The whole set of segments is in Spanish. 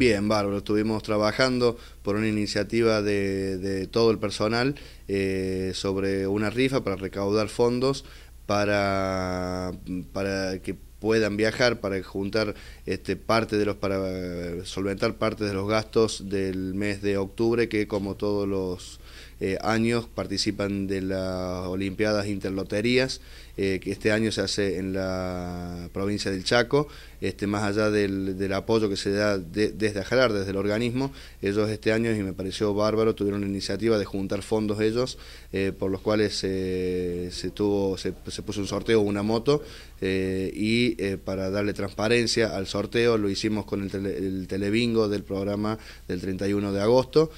Bien, bárbaro. Estuvimos trabajando por una iniciativa de, todo el personal eh, sobre una rifa para recaudar fondos para, para que puedan viajar para juntar este, parte de los para solventar parte de los gastos del mes de octubre que como todos los eh, años participan de las Olimpiadas Interloterías eh, que este año se hace en la provincia del Chaco este, más allá del, apoyo que se da desde Ajalar, desde el organismo, ellos este año, y me pareció bárbaro, tuvieron la iniciativa de juntar fondos ellos, eh, por los cuales eh, se, tuvo, se, puso un sorteo, una moto, eh, y para darle transparencia al sorteo lo hicimos con el, telebingo del programa del 31 de agosto,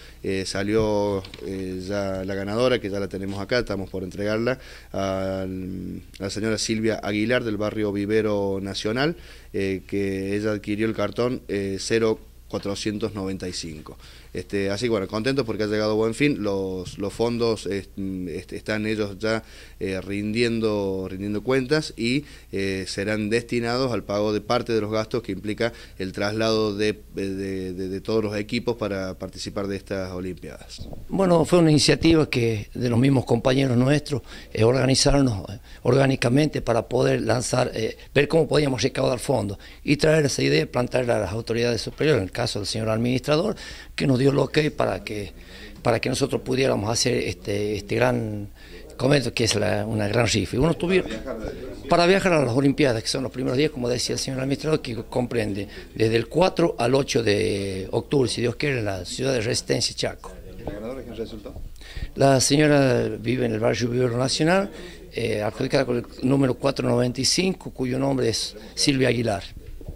salió ya la ganadora, que ya la tenemos acá, estamos por entregarla, a la señora Silvia Aguilar del barrio Vivero Nacional, eh, que ella adquirió el cartón eh, 0495. Este, así que bueno, contentos porque ha llegado a buen fin, los, los fondos mm, este, están ellos ya eh, rindiendo, rindiendo cuentas y eh, serán destinados al pago de parte de los gastos que implica el traslado de, todos los equipos para participar de estas Olimpiadas. Bueno, fue una iniciativa que de los mismos compañeros nuestros organizarnos orgánicamente para poder lanzar, eh, ver cómo podíamos recaudar fondos y traer esa idea, plantarla a las autoridades superiores, en el caso del señor administrador, que nos dio lo que para que, para que nosotros pudiéramos hacer este, este gran comento que es una gran rifa. Y uno tuvieron, para viajar a las Olimpiadas, que son los primeros días, como decía el señor administrador, que comprende desde el 4 al 8 de octubre, si Dios quiere, en la ciudad de Resistencia, Chaco. La señora vive en el barrio Vivero Nacional, eh, con el número 495, cuyo nombre es Silvia Aguilar.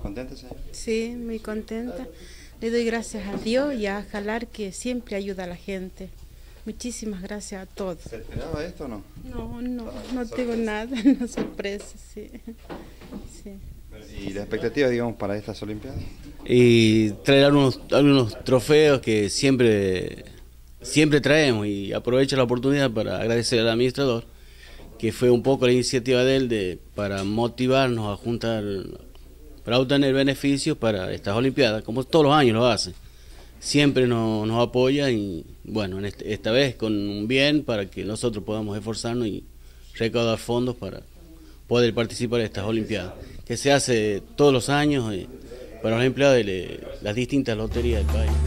¿Contenta, señora? Sí, muy contenta. Le doy gracias a Dios y a Jalar que siempre ayuda a la gente. Muchísimas gracias a todos. ¿Se esperaba esto o no? No, no, ah, no tengo nada, no sorpresa, sí. ¿Y la expectativa, digamos, para estas Olimpiadas? Y traer algunos trofeos que siempre siempre traemos y aprovecho la oportunidad para agradecer al administrador, que fue un poco la iniciativa de él de, para motivarnos a juntar, para obtener beneficios para estas Olimpiadas, como todos los años lo hacen. Siempre nos, apoya y bueno, este, esta vez con un bien para que nosotros podamos esforzarnos y recaudar fondos para poder participar en estas Olimpiadas, que se hace todos los años eh, para los empleados de las distintas loterías del país.